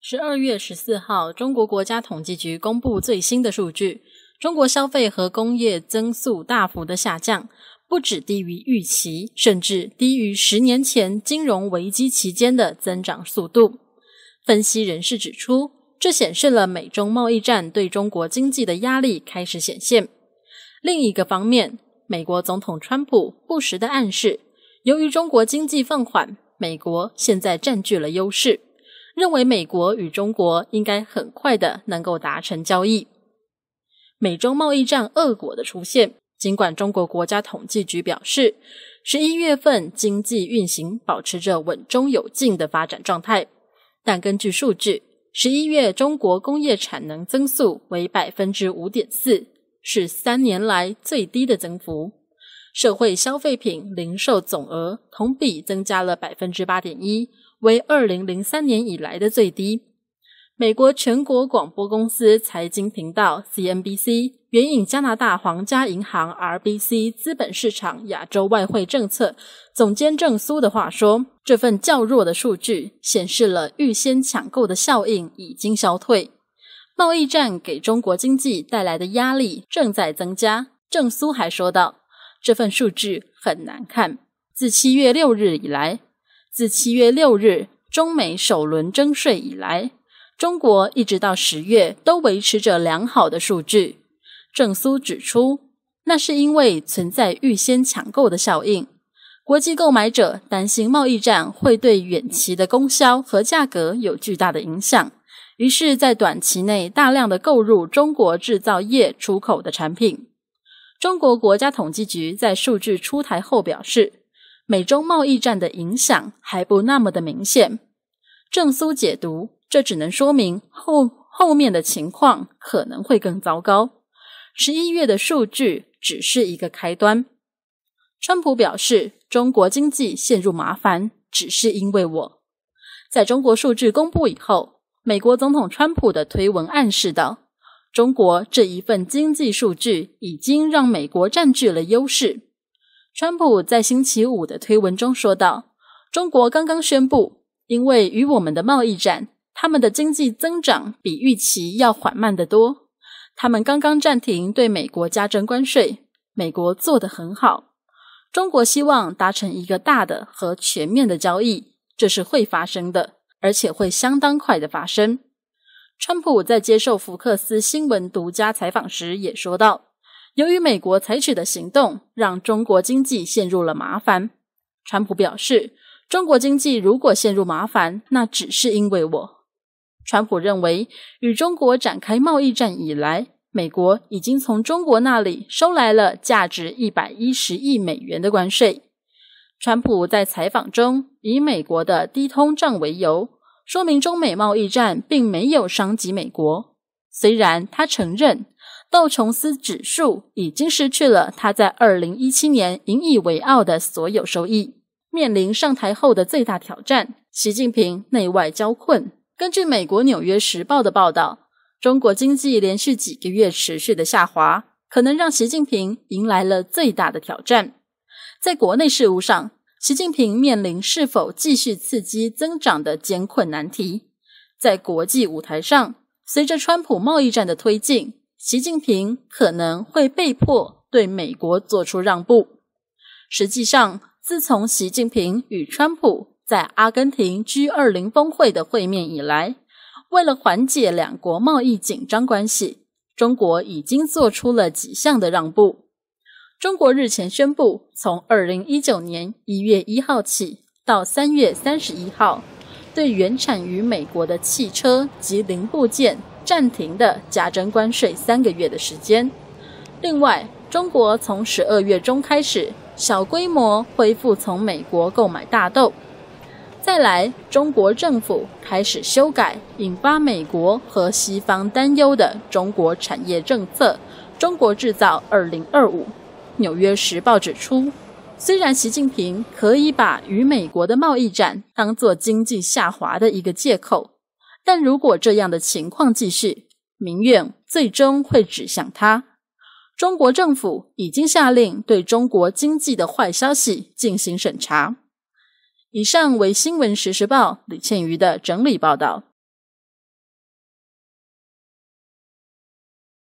十二月十四号，中国国家统计局公布最新的数据，中国消费和工业增速大幅的下降，不止低于预期，甚至低于十年前金融危机期间的增长速度。分析人士指出，这显示了美中贸易战对中国经济的压力开始显现。另一个方面，美国总统川普不时的暗示，由于中国经济放缓，美国现在占据了优势。认为美国与中国应该很快的能够达成交易。美中贸易战恶果的出现，尽管中国国家统计局表示，十一月份经济运行保持着稳中有进的发展状态，但根据数据，十一月中国工业产能增速为百分之五点四，是三年来最低的增幅。社会消费品零售总额同比增加了百分之八点一。为二零零三年以来的最低。美国全国广播公司财经频道 CNBC 援引加拿大皇家银行 RBC 资本市场亚洲外汇政策总监郑苏的话说：“这份较弱的数据显示了预先抢购的效应已经消退，贸易战给中国经济带来的压力正在增加。”郑苏还说道：“这份数据很难看，自七月六日以来。”自七月六日中美首轮征税以来，中国一直到十月都维持着良好的数据。郑苏指出，那是因为存在预先抢购的效应。国际购买者担心贸易战会对远期的供销和价格有巨大的影响，于是，在短期内大量的购入中国制造业出口的产品。中国国家统计局在数据出台后表示。美中贸易战的影响还不那么的明显。正苏解读，这只能说明后后面的情况可能会更糟糕。十一月的数据只是一个开端。川普表示，中国经济陷入麻烦只是因为我。在中国数据公布以后，美国总统川普的推文暗示道：“中国这一份经济数据已经让美国占据了优势。川普在星期五的推文中说道：“中国刚刚宣布，因为与我们的贸易战，他们的经济增长比预期要缓慢得多。他们刚刚暂停对美国加征关税。美国做得很好。中国希望达成一个大的和全面的交易，这是会发生的，而且会相当快的发生。”川普在接受福克斯新闻独家采访时也说道。由于美国采取的行动让中国经济陷入了麻烦，川普表示：“中国经济如果陷入麻烦，那只是因为我。”川普认为，与中国展开贸易战以来，美国已经从中国那里收来了价值一百一十亿美元的关税。川普在采访中以美国的低通胀为由，说明中美贸易战并没有伤及美国。虽然他承认。道琼斯指数已经失去了他在二零一七年引以为傲的所有收益，面临上台后的最大挑战。习近平内外交困。根据美国《纽约时报》的报道，中国经济连续几个月持续的下滑，可能让习近平迎来了最大的挑战。在国内事务上，习近平面临是否继续刺激增长的艰困难题。在国际舞台上，随着川普贸易战的推进。习近平可能会被迫对美国做出让步。实际上，自从习近平与川普在阿根廷 g 二零峰会的会面以来，为了缓解两国贸易紧张关系，中国已经做出了几项的让步。中国日前宣布，从二零一九年一月一号起到三月三十一号，对原产于美国的汽车及零部件。暂停的加征关税三个月的时间。另外，中国从十二月中开始小规模恢复从美国购买大豆。再来，中国政府开始修改引发美国和西方担忧的中国产业政策“中国制造二零二五”。《纽约时报》指出，虽然习近平可以把与美国的贸易战当作经济下滑的一个借口。但如果这样的情况继续，民怨最终会指向他。中国政府已经下令对中国经济的坏消息进行审查。以上为新闻实时报李倩瑜的整理报道。